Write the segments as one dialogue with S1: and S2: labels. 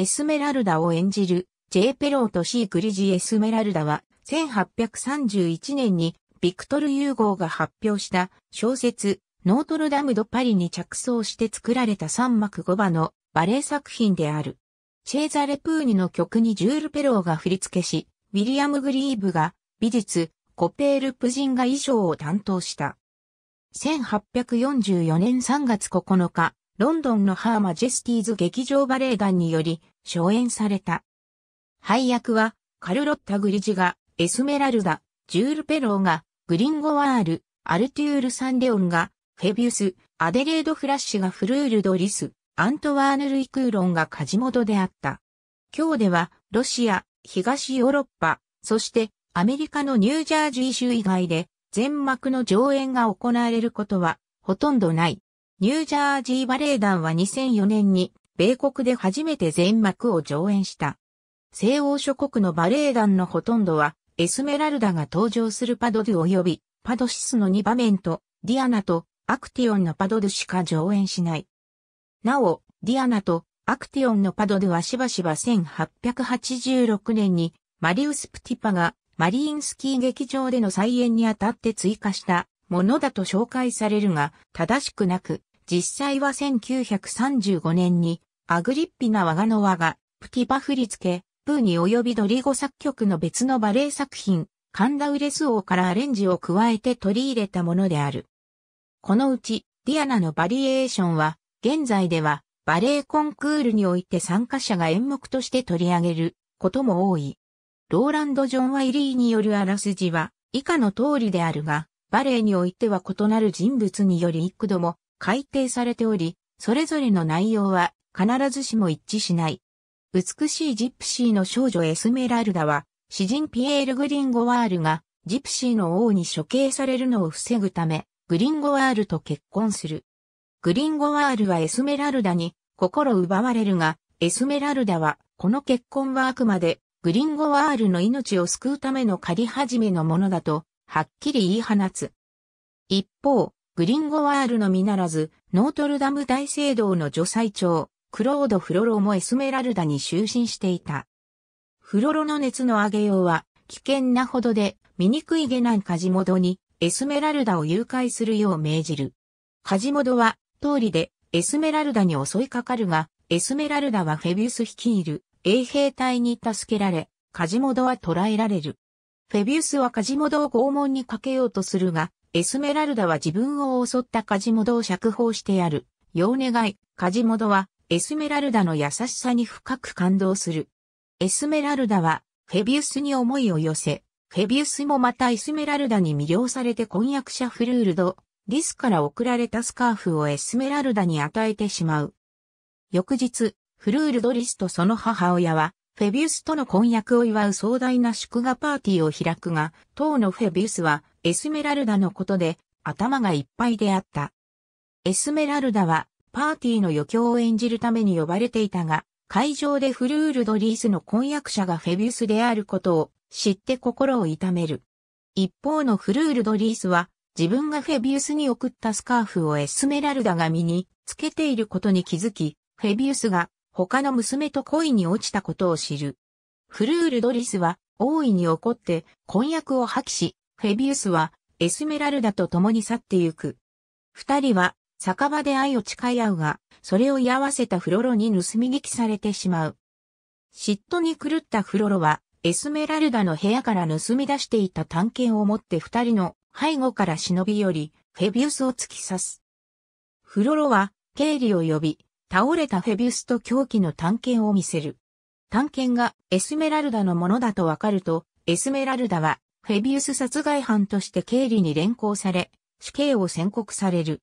S1: エスメラルダを演じる、ジェペローとシー・クリジ・エスメラルダは、1831年に、ビクトル・ユーゴーが発表した小説、ノートルダム・ド・パリに着想して作られた三幕五場のバレエ作品である。シェーザ・レプーニの曲にジュール・ペローが振り付けし、ウィリアム・グリーブが美術、コペール・プジンが衣装を担当した。1844年3月9日、ロンドンのハーマジェスティーズ劇場バレエ団により、初演された。配役は、カルロッタ・グリジが、エスメラルダ、ジュール・ペローが、グリンゴワール、アルテュール・サンレオンが、フェビウス、アデレード・フラッシュがフルール・ドリス、アントワーヌ・ルイ・クーロンがカジモドであった。今日では、ロシア、東ヨーロッパ、そしてアメリカのニュージャージー州以外で全幕の上演が行われることはほとんどない。ニュージャージーバレエ団は2004年に米国で初めて全幕を上演した。西欧諸国のバレエ団のほとんどはエスメラルダが登場するパドドゥ及びパドシスの2場面とディアナとアクティオンのパドドゥしか上演しない。なお、ディアナとアクティオンのパドドゥはしばしば1886年にマリウス・プティパがマリインスキー劇場での再演にあたって追加したものだと紹介されるが正しくなく実際は1935年に、アグリッピナ・我がの我が、プティパ振り付け、プーに及びドリゴ作曲の別のバレエ作品、カンダウレス王からアレンジを加えて取り入れたものである。このうち、ディアナのバリエーションは、現在では、バレエコンクールにおいて参加者が演目として取り上げることも多い。ローランド・ジョン・ワイリーによるあらすじは以下の通りであるが、バレエにおいては異なる人物により幾度も改定されており、それぞれの内容は必ずしも一致しない。美しいジプシーの少女エスメラルダは、詩人ピエール・グリンゴワールがジプシーの王に処刑されるのを防ぐため、グリンゴワールと結婚する。グリンゴワールはエスメラルダに心奪われるが、エスメラルダは、この結婚はあくまで、グリンゴワールの命を救うための狩り始めのものだと、はっきり言い放つ。一方、グリンゴワールのみならず、ノートルダム大聖堂の助祭長、クロード・フロロもエスメラルダに就寝していた。フロロの熱の上げようは危険なほどで、醜い下男カジモドにエスメラルダを誘拐するよう命じる。カジモドは、通りでエスメラルダに襲いかかるが、エスメラルダはフェビウス率いる衛兵隊に助けられ、カジモドは捕らえられる。フェビウスはカジモドを拷問にかけようとするが、エスメラルダは自分を襲ったカジモドを釈放してやる。よう願い、カジモドはエスメラルダの優しさに深く感動する。エスメラルダはフェビウスに思いを寄せ、フェビウスもまたエスメラルダに魅了されて婚約者フルールド、リスから送られたスカーフをエスメラルダに与えてしまう。翌日、フルールドリスとその母親はフェビウスとの婚約を祝う壮大な祝賀パーティーを開くが、当のフェビウスはエスメラルダのことで頭がいっぱいであった。エスメラルダはパーティーの余興を演じるために呼ばれていたが、会場でフルールドリースの婚約者がフェビウスであることを知って心を痛める。一方のフルールドリースは自分がフェビウスに送ったスカーフをエスメラルダが身につけていることに気づき、フェビウスが他の娘と恋に落ちたことを知る。フルール・ドリスは大いに怒って婚約を破棄し、フェビウスはエスメラルダと共に去ってゆく。二人は酒場で愛を誓い合うが、それを居合わせたフロロに盗み聞きされてしまう。嫉妬に狂ったフロロは、エスメラルダの部屋から盗み出していた探検を持って二人の背後から忍び寄り、フェビウスを突き刺す。フロロは、ケイリを呼び、倒れたフェビウスと狂気の探検を見せる。探検がエスメラルダのものだとわかると、エスメラルダはフェビウス殺害犯として経理に連行され、死刑を宣告される。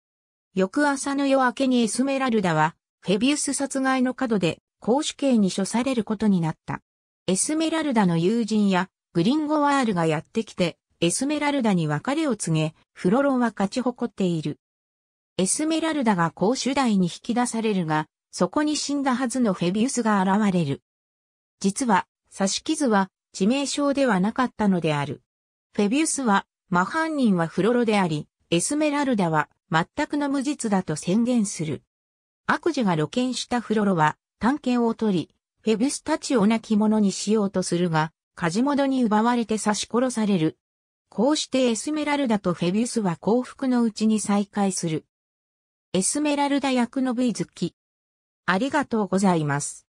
S1: 翌朝の夜明けにエスメラルダは、フェビウス殺害の角で、公主刑に処されることになった。エスメラルダの友人や、グリンゴワールがやってきて、エスメラルダに別れを告げ、フロロンは勝ち誇っている。エスメラルダが公主台に引き出されるが、そこに死んだはずのフェビウスが現れる。実は、刺し傷は致命傷ではなかったのである。フェビウスは、真犯人はフロロであり、エスメラルダは全くの無実だと宣言する。悪事が露見したフロロは、探検を取り、フェビウスたちを亡き者にしようとするが、梶本に奪われて刺し殺される。こうしてエスメラルダとフェビウスは幸福のうちに再会する。エスメラルダ役の V 好き。ありがとうございます。